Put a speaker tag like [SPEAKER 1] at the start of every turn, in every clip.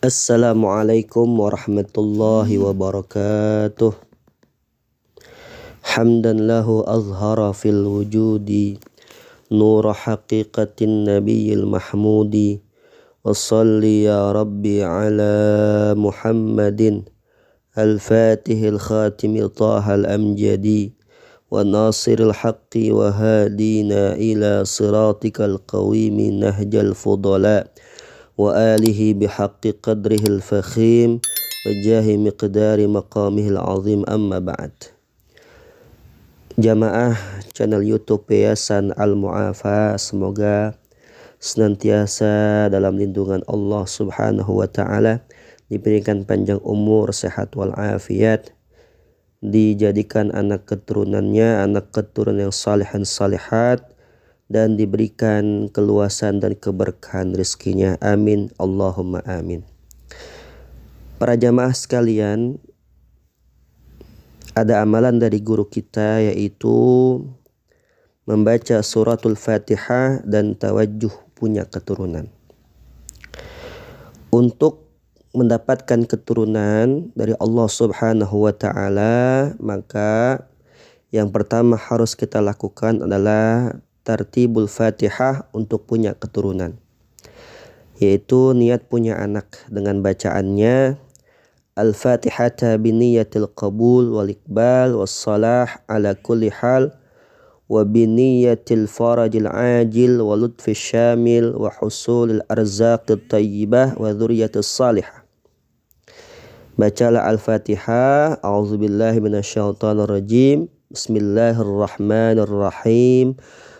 [SPEAKER 1] Assalamualaikum warahmatullahi wabarakatuh Hamdan lahu azhara fil wujudi Nura haqiqatin nabiyil mahmudi Wassalli ya Rabbi ala Muhammadin Al-Fatih al-Khatim Taha al-Amjadi وناصر الحق وهادينا إلى صراطك القويم نهج الفضلاء وآله بحق قدره الفخيم وجاه مقدار مقامه العظيم أما بعد Jamaah channel YouTube Yayasan Al-Mu'afa semoga senantiasa dalam lindungan Allah Subhanahu wa taala, diberikan panjang umur, sehat wal afiat, dijadikan anak keturunannya, anak keturunan yang salihan salihat, dan diberikan keluasan dan keberkahan rezekinya. Amin. Allahumma amin. Para jamaah sekalian, ada amalan dari guru kita yaitu membaca suratul Fatihah dan tawajuh punya keturunan. Untuk mendapatkan keturunan dari Allah Subhanahu wa taala, maka yang pertama harus kita lakukan adalah tartibul fatihah untuk punya keturunan yaitu niat punya anak dengan bacaannya Al-Fatihata biniyatil qabul wal iqbal was salah ala kulli hal wa biniyatil farajil ajil wa lutfis syamil wa husulil arzaqit tayyibah wa dhurriyatis salihah Bacalah Al-Fatihah A'udzubillahi minasyaitonir Bismillahirrahmanirrahim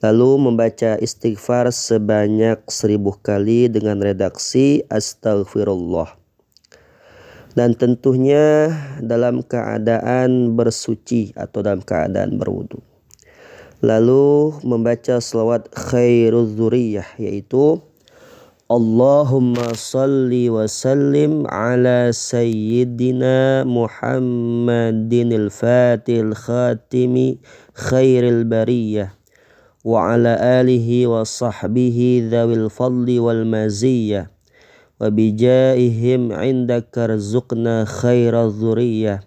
[SPEAKER 1] Lalu membaca istighfar sebanyak seribu kali dengan redaksi astagfirullah. Dan tentunya dalam keadaan bersuci atau dalam keadaan berwudu. Lalu membaca selawat khairul zuriyah yaitu Allahumma salli wa sallim ala sayyidina Muhammadin al-fatih al-khatimi khairil bariyah وعلى آله وصحبه ذوي الفضل والمزية وبجائهم عندك رزقنا خير الذرية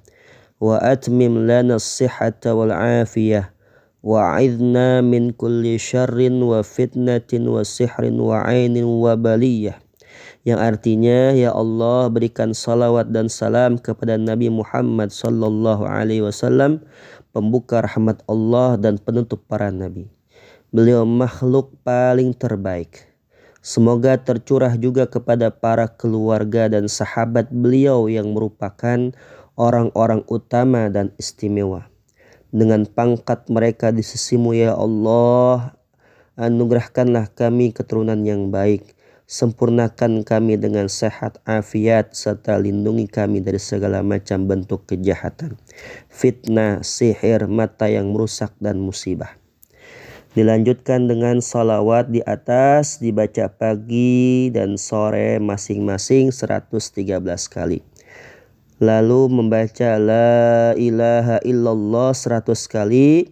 [SPEAKER 1] وأتمم لنا الصحة والعافية وعذنا من كل شر وفتنة وسحر وعين وبلية yang artinya ya Allah berikan salawat dan salam kepada Nabi Muhammad sallallahu alaihi wasallam pembuka rahmat Allah dan penutup para nabi. Beliau makhluk paling terbaik. Semoga tercurah juga kepada para keluarga dan sahabat beliau yang merupakan orang-orang utama dan istimewa. Dengan pangkat mereka di sisimu ya Allah, anugerahkanlah kami keturunan yang baik. Sempurnakan kami dengan sehat afiat serta lindungi kami dari segala macam bentuk kejahatan, fitnah, sihir, mata yang merusak dan musibah. Dilanjutkan dengan salawat di atas dibaca pagi dan sore masing-masing 113 kali. Lalu membaca la ilaha illallah 100 kali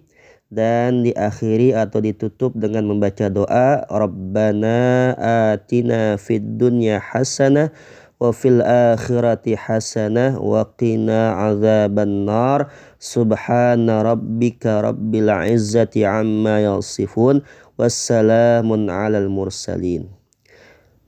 [SPEAKER 1] dan diakhiri atau ditutup dengan membaca doa Rabbana atina fid dunya hasanah wa fil akhirati hasanah wa qina azaban nar Subhana rabbika rabbil izzati amma yasifun wassalamun alal mursalin.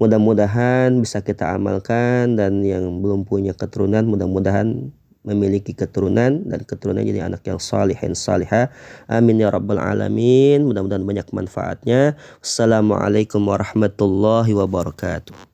[SPEAKER 1] Mudah-mudahan bisa kita amalkan dan yang belum punya keturunan mudah-mudahan memiliki keturunan dan keturunan jadi anak yang salihin saliha Amin ya rabbal alamin. Mudah-mudahan banyak manfaatnya. Assalamualaikum warahmatullahi wabarakatuh.